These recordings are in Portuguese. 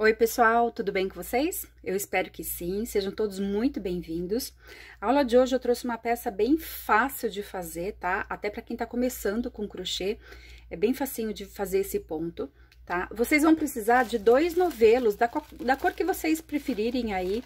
Oi, pessoal, tudo bem com vocês? Eu espero que sim, sejam todos muito bem-vindos. A aula de hoje eu trouxe uma peça bem fácil de fazer, tá? Até para quem está começando com crochê, é bem facinho de fazer esse ponto, tá? Vocês vão precisar de dois novelos da, cor, da cor que vocês preferirem aí,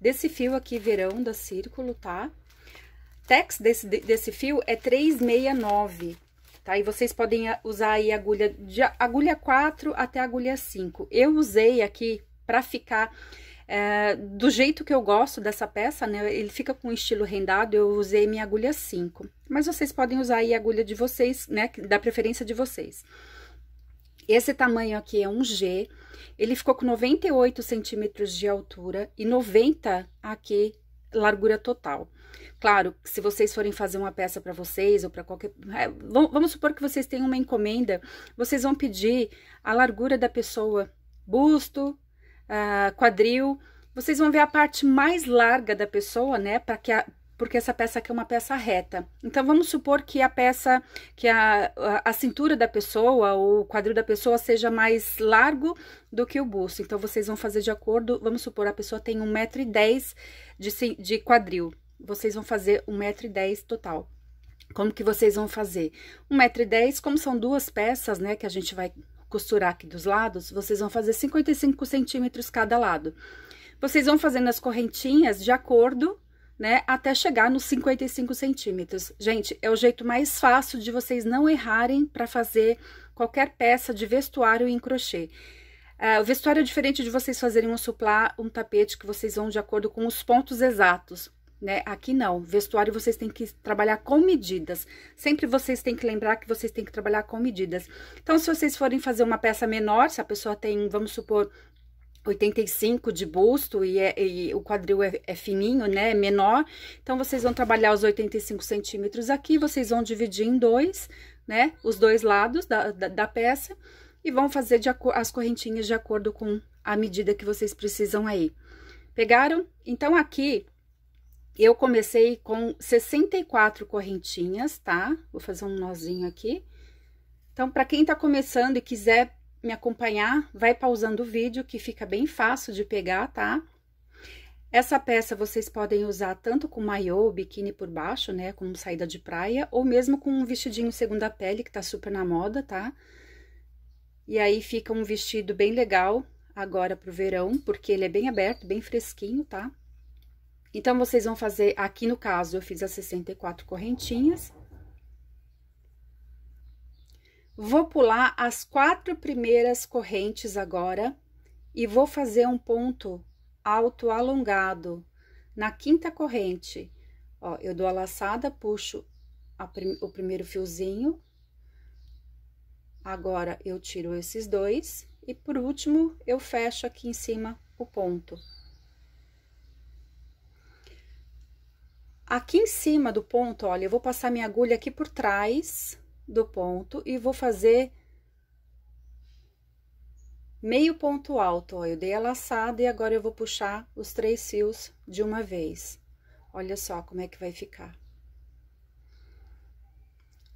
desse fio aqui, verão da círculo, tá? Tex desse, desse fio é 369, tá? E vocês podem usar aí agulha de agulha 4 até agulha 5. Eu usei aqui para ficar é, do jeito que eu gosto dessa peça, né? Ele fica com estilo rendado, eu usei minha agulha 5. Mas vocês podem usar aí a agulha de vocês, né? Da preferência de vocês. Esse tamanho aqui é um G, ele ficou com 98 centímetros de altura e 90 aqui largura total. Claro, se vocês forem fazer uma peça para vocês ou para qualquer. É, vamos supor que vocês tenham uma encomenda, vocês vão pedir a largura da pessoa, busto, uh, quadril. Vocês vão ver a parte mais larga da pessoa, né? Para que a, porque essa peça aqui é uma peça reta. Então, vamos supor que a peça, que a, a, a cintura da pessoa, ou o quadril da pessoa seja mais largo do que o busto. Então, vocês vão fazer de acordo, vamos supor, a pessoa tem 1,10m de, de quadril vocês vão fazer 1,10m total. Como que vocês vão fazer? 1,10m, como são duas peças, né, que a gente vai costurar aqui dos lados, vocês vão fazer 55 centímetros cada lado. Vocês vão fazendo as correntinhas de acordo, né, até chegar nos 55 centímetros. Gente, é o jeito mais fácil de vocês não errarem para fazer qualquer peça de vestuário em crochê. Uh, o vestuário é diferente de vocês fazerem um suplá, um tapete, que vocês vão de acordo com os pontos exatos né? Aqui não. Vestuário vocês têm que trabalhar com medidas. Sempre vocês têm que lembrar que vocês têm que trabalhar com medidas. Então, se vocês forem fazer uma peça menor, se a pessoa tem, vamos supor, 85 de busto e, é, e o quadril é, é, fininho, né? É menor. Então, vocês vão trabalhar os 85 centímetros aqui, vocês vão dividir em dois, né? Os dois lados da, da, da peça e vão fazer de, as correntinhas de acordo com a medida que vocês precisam aí. Pegaram? Então, aqui eu comecei com 64 correntinhas, tá? Vou fazer um nozinho aqui. Então, para quem tá começando e quiser me acompanhar, vai pausando o vídeo, que fica bem fácil de pegar, tá? Essa peça vocês podem usar tanto com maiô biquíni por baixo, né, como saída de praia, ou mesmo com um vestidinho segunda pele, que tá super na moda, tá? E aí fica um vestido bem legal agora pro verão, porque ele é bem aberto, bem fresquinho, tá? Então, vocês vão fazer, aqui no caso, eu fiz as 64 correntinhas. Vou pular as quatro primeiras correntes agora e vou fazer um ponto alto alongado na quinta corrente. Ó, eu dou a laçada, puxo a prim o primeiro fiozinho. Agora, eu tiro esses dois e, por último, eu fecho aqui em cima o ponto. Aqui em cima do ponto, olha, eu vou passar minha agulha aqui por trás do ponto e vou fazer meio ponto alto, ó. Eu dei a laçada e agora eu vou puxar os três fios de uma vez. Olha só como é que vai ficar.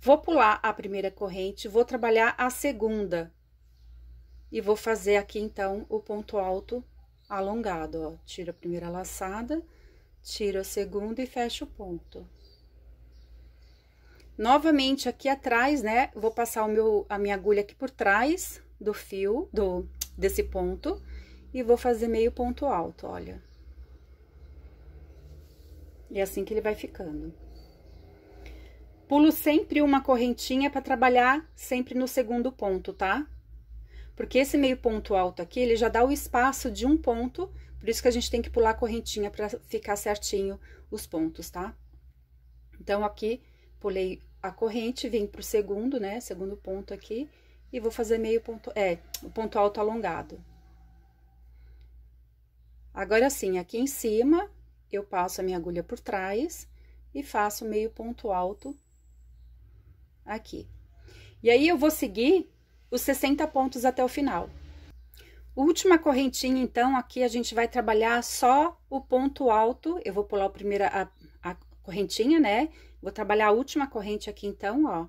Vou pular a primeira corrente, vou trabalhar a segunda. E vou fazer aqui, então, o ponto alto alongado, ó. Tiro a primeira laçada tiro a segunda e fecho o ponto. Novamente aqui atrás, né, vou passar o meu, a minha agulha aqui por trás do fio, do desse ponto, e vou fazer meio ponto alto, olha. E é assim que ele vai ficando. Pulo sempre uma correntinha para trabalhar sempre no segundo ponto, tá? Porque esse meio ponto alto aqui, ele já dá o espaço de um ponto por isso que a gente tem que pular a correntinha para ficar certinho os pontos, tá? Então, aqui, pulei a corrente, vim pro segundo, né? Segundo ponto aqui, e vou fazer meio ponto, é, o ponto alto alongado. Agora sim, aqui em cima, eu passo a minha agulha por trás e faço meio ponto alto aqui. E aí, eu vou seguir os 60 pontos até o final. Última correntinha, então, aqui a gente vai trabalhar só o ponto alto. Eu vou pular a primeira a, a correntinha, né? Vou trabalhar a última corrente aqui, então, ó,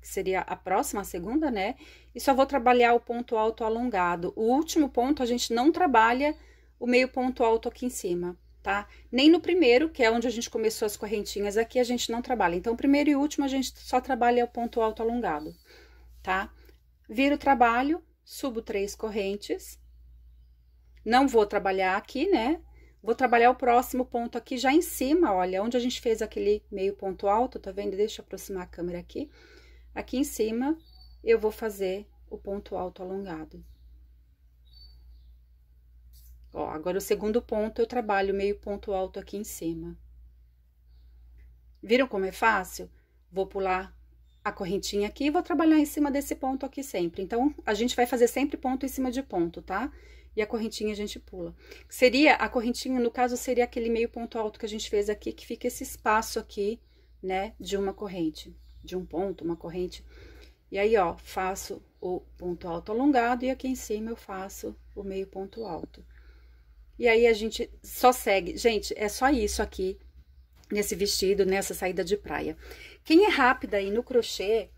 que seria a próxima, a segunda, né? E só vou trabalhar o ponto alto alongado. O último ponto a gente não trabalha o meio ponto alto aqui em cima, tá? Nem no primeiro, que é onde a gente começou as correntinhas aqui, a gente não trabalha. Então, primeiro e último, a gente só trabalha o ponto alto alongado, tá? Viro o trabalho, subo três correntes, não vou trabalhar aqui, né? Vou trabalhar o próximo ponto aqui já em cima, olha, onde a gente fez aquele meio ponto alto, tá vendo? Deixa eu aproximar a câmera aqui. Aqui em cima, eu vou fazer o ponto alto alongado. Ó, agora o segundo ponto, eu trabalho meio ponto alto aqui em cima. Viram como é fácil? Vou pular a correntinha aqui e vou trabalhar em cima desse ponto aqui sempre. Então, a gente vai fazer sempre ponto em cima de ponto, tá? Tá? e a correntinha a gente pula. Seria, a correntinha, no caso, seria aquele meio ponto alto que a gente fez aqui, que fica esse espaço aqui, né, de uma corrente, de um ponto, uma corrente. E aí, ó, faço o ponto alto alongado e aqui em cima eu faço o meio ponto alto. E aí, a gente só segue. Gente, é só isso aqui, nesse vestido, nessa saída de praia. Quem é rápida aí no crochê,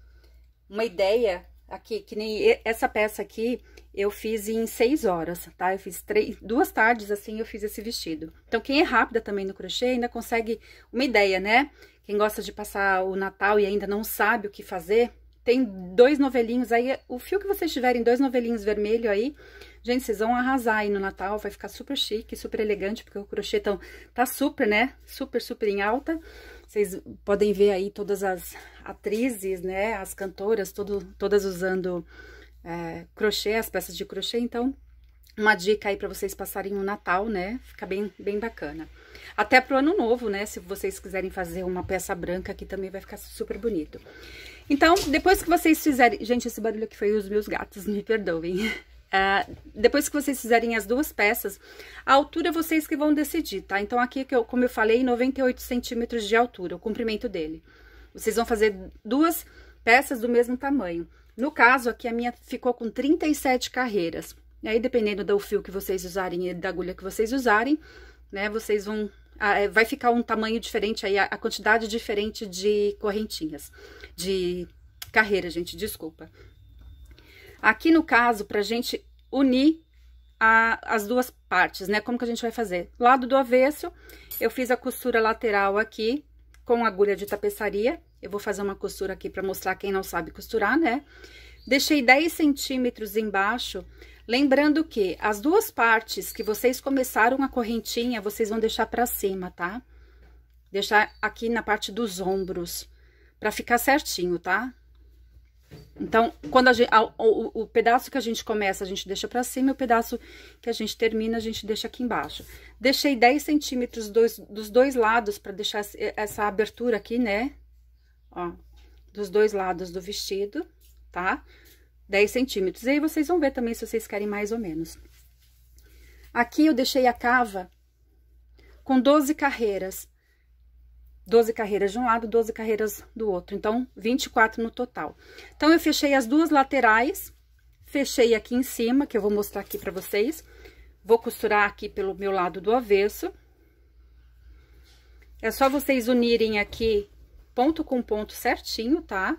uma ideia Aqui, que nem essa peça aqui, eu fiz em seis horas, tá? Eu fiz três, duas tardes, assim, eu fiz esse vestido. Então, quem é rápida também no crochê ainda consegue uma ideia, né? Quem gosta de passar o Natal e ainda não sabe o que fazer, tem dois novelinhos aí. O fio que vocês tiverem, dois novelinhos vermelho aí, gente, vocês vão arrasar aí no Natal. Vai ficar super chique, super elegante, porque o crochê tão, tá super, né? Super, super em alta. Vocês podem ver aí todas as atrizes, né? As cantoras, todo, todas usando é, crochê, as peças de crochê. Então, uma dica aí para vocês passarem o Natal, né? Fica bem, bem bacana. Até pro ano novo, né? Se vocês quiserem fazer uma peça branca aqui também vai ficar super bonito. Então, depois que vocês fizerem... Gente, esse barulho aqui foi os meus gatos, me perdoem. Uh, depois que vocês fizerem as duas peças, a altura vocês que vão decidir, tá? Então, aqui, é que eu, como eu falei, 98 centímetros de altura, o comprimento dele. Vocês vão fazer duas peças do mesmo tamanho. No caso, aqui a minha ficou com 37 carreiras. E aí, dependendo do fio que vocês usarem e da agulha que vocês usarem, né, vocês vão... Uh, vai ficar um tamanho diferente aí, a, a quantidade diferente de correntinhas, de carreira, gente, desculpa. Aqui no caso, para gente unir a, as duas partes, né? Como que a gente vai fazer? Lado do avesso, eu fiz a costura lateral aqui com agulha de tapeçaria. Eu vou fazer uma costura aqui para mostrar quem não sabe costurar, né? Deixei 10 centímetros embaixo, lembrando que as duas partes que vocês começaram a correntinha, vocês vão deixar para cima, tá? Deixar aqui na parte dos ombros, para ficar certinho, tá? Então, quando gente, a, o, o, pedaço que a gente começa, a gente deixa pra cima, e o pedaço que a gente termina, a gente deixa aqui embaixo. Deixei 10 centímetros dos dois lados pra deixar essa abertura aqui, né? Ó, dos dois lados do vestido, tá? 10 centímetros. E aí, vocês vão ver também se vocês querem mais ou menos. Aqui, eu deixei a cava com 12 carreiras. 12 carreiras de um lado, 12 carreiras do outro, então 24 no total. Então, eu fechei as duas laterais, fechei aqui em cima, que eu vou mostrar aqui pra vocês. Vou costurar aqui pelo meu lado do avesso. É só vocês unirem aqui ponto com ponto certinho, tá?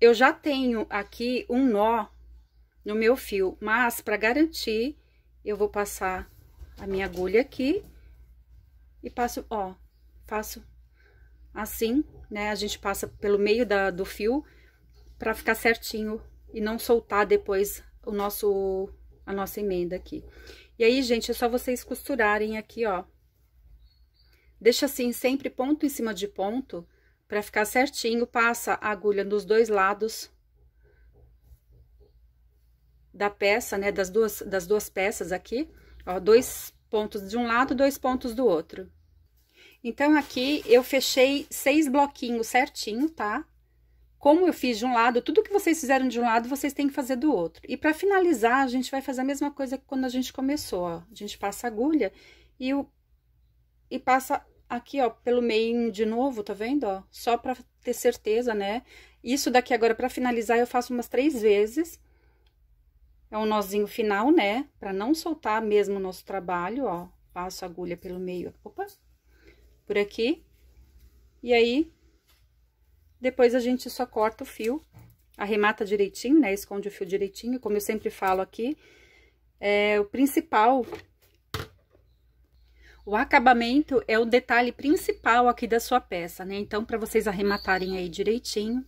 Eu já tenho aqui um nó no meu fio. Mas, para garantir, eu vou passar a minha agulha aqui e passo, ó, faço assim, né? A gente passa pelo meio da, do fio para ficar certinho e não soltar depois o nosso, a nossa emenda aqui. E aí, gente, é só vocês costurarem aqui, ó. Deixa assim sempre ponto em cima de ponto para ficar certinho, passa a agulha nos dois lados da peça, né, das duas, das duas peças aqui, ó, dois pontos de um lado, dois pontos do outro. Então, aqui eu fechei seis bloquinhos certinho, tá? Como eu fiz de um lado, tudo que vocês fizeram de um lado, vocês têm que fazer do outro. E para finalizar, a gente vai fazer a mesma coisa que quando a gente começou, ó. A gente passa a agulha e, o, e passa aqui, ó, pelo meio de novo, tá vendo, ó? Só para ter certeza, né? Isso daqui agora, para finalizar, eu faço umas três vezes é um nozinho final, né? Pra não soltar mesmo o nosso trabalho, ó. Passo a agulha pelo meio, opa, por aqui. E aí, depois a gente só corta o fio, arremata direitinho, né? Esconde o fio direitinho, como eu sempre falo aqui. É, o principal o acabamento é o detalhe principal aqui da sua peça, né? Então, para vocês arrematarem aí direitinho,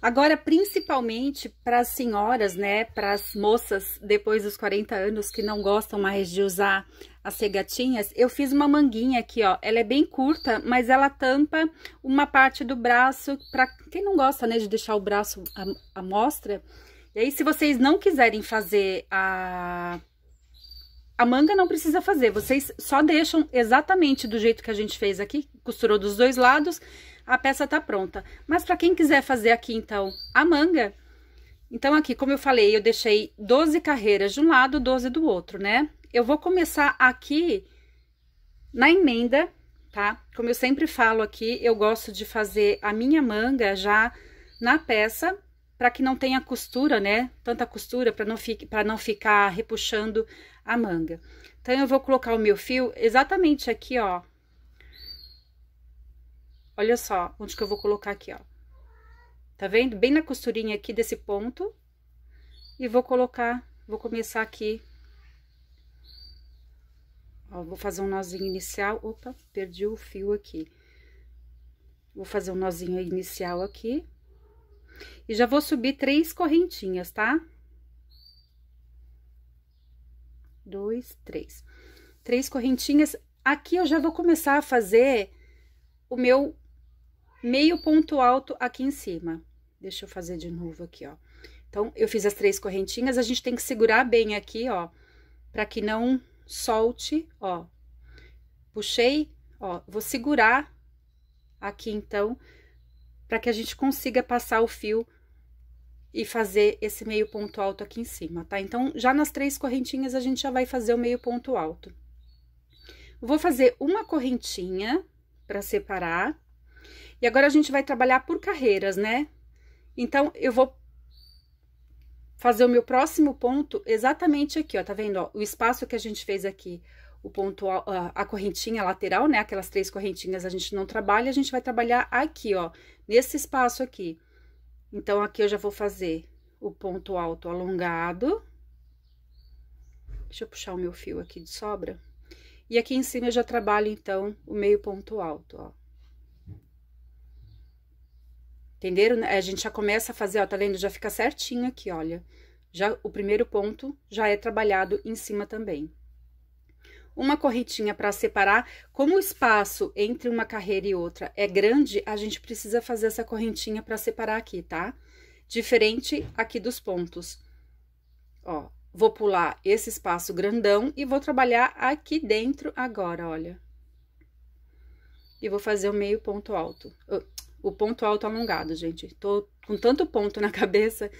Agora, principalmente para as senhoras, né, para as moças depois dos 40 anos que não gostam mais de usar as regatinhas, eu fiz uma manguinha aqui, ó. Ela é bem curta, mas ela tampa uma parte do braço, para quem não gosta, né, de deixar o braço à mostra. E aí, se vocês não quiserem fazer a a manga não precisa fazer, vocês só deixam exatamente do jeito que a gente fez aqui, costurou dos dois lados a peça tá pronta. Mas para quem quiser fazer aqui, então, a manga, então aqui, como eu falei, eu deixei 12 carreiras de um lado, 12 do outro, né? Eu vou começar aqui na emenda, tá? Como eu sempre falo aqui, eu gosto de fazer a minha manga já na peça, para que não tenha costura, né? Tanta costura para não para não ficar repuxando a manga. Então eu vou colocar o meu fio exatamente aqui, ó, Olha só onde que eu vou colocar aqui, ó. Tá vendo? Bem na costurinha aqui desse ponto. E vou colocar, vou começar aqui. Ó, vou fazer um nozinho inicial. Opa, perdi o fio aqui. Vou fazer um nozinho inicial aqui. E já vou subir três correntinhas, tá? Dois, três. Três correntinhas. Aqui eu já vou começar a fazer o meu meio ponto alto aqui em cima. Deixa eu fazer de novo aqui, ó. Então, eu fiz as três correntinhas, a gente tem que segurar bem aqui, ó, para que não solte, ó. Puxei, ó, vou segurar aqui, então, para que a gente consiga passar o fio e fazer esse meio ponto alto aqui em cima, tá? Então, já nas três correntinhas, a gente já vai fazer o meio ponto alto. Vou fazer uma correntinha para separar e agora a gente vai trabalhar por carreiras, né? Então, eu vou fazer o meu próximo ponto exatamente aqui, ó, tá vendo? Ó, o espaço que a gente fez aqui, o ponto, a, a correntinha lateral, né? Aquelas três correntinhas a gente não trabalha, a gente vai trabalhar aqui, ó, nesse espaço aqui. Então, aqui eu já vou fazer o ponto alto alongado. Deixa eu puxar o meu fio aqui de sobra. E aqui em cima eu já trabalho, então, o meio ponto alto, ó. Entenderam? A gente já começa a fazer, ó, tá vendo? Já fica certinho aqui, olha. Já o primeiro ponto já é trabalhado em cima também. Uma correntinha para separar, como o espaço entre uma carreira e outra é grande, a gente precisa fazer essa correntinha para separar aqui, tá? Diferente aqui dos pontos. Ó, vou pular esse espaço grandão e vou trabalhar aqui dentro agora, olha. E vou fazer o meio ponto alto, o ponto alto alongado, gente. Tô com tanto ponto na cabeça,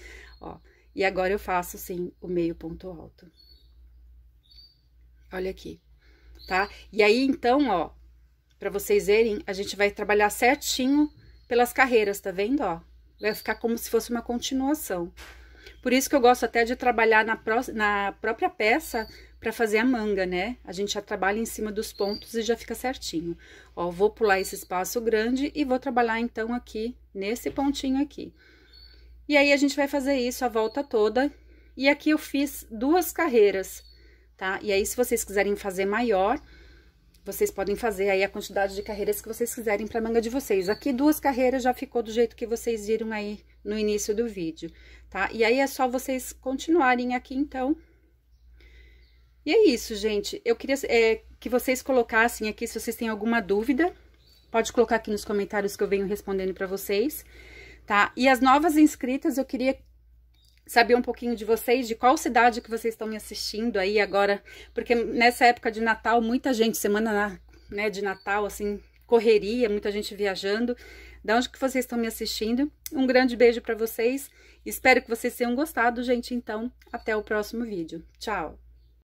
ó. E agora eu faço, assim o meio ponto alto. Olha aqui, tá? E aí, então, ó, pra vocês verem, a gente vai trabalhar certinho pelas carreiras, tá vendo, ó? Vai ficar como se fosse uma continuação. Por isso que eu gosto até de trabalhar na, pró na própria peça para fazer a manga, né? A gente já trabalha em cima dos pontos e já fica certinho. Ó, vou pular esse espaço grande e vou trabalhar, então, aqui nesse pontinho aqui. E aí, a gente vai fazer isso a volta toda. E aqui eu fiz duas carreiras, tá? E aí, se vocês quiserem fazer maior, vocês podem fazer aí a quantidade de carreiras que vocês quiserem para a manga de vocês. Aqui duas carreiras já ficou do jeito que vocês viram aí no início do vídeo, tá? E aí é só vocês continuarem aqui então e é isso, gente. Eu queria é, que vocês colocassem aqui, se vocês têm alguma dúvida, pode colocar aqui nos comentários que eu venho respondendo para vocês, tá? E as novas inscritas, eu queria saber um pouquinho de vocês, de qual cidade que vocês estão me assistindo aí agora, porque nessa época de Natal, muita gente, semana né, de Natal, assim, correria, muita gente viajando. Da onde que vocês estão me assistindo? Um grande beijo para vocês. Espero que vocês tenham gostado, gente. Então, até o próximo vídeo. Tchau.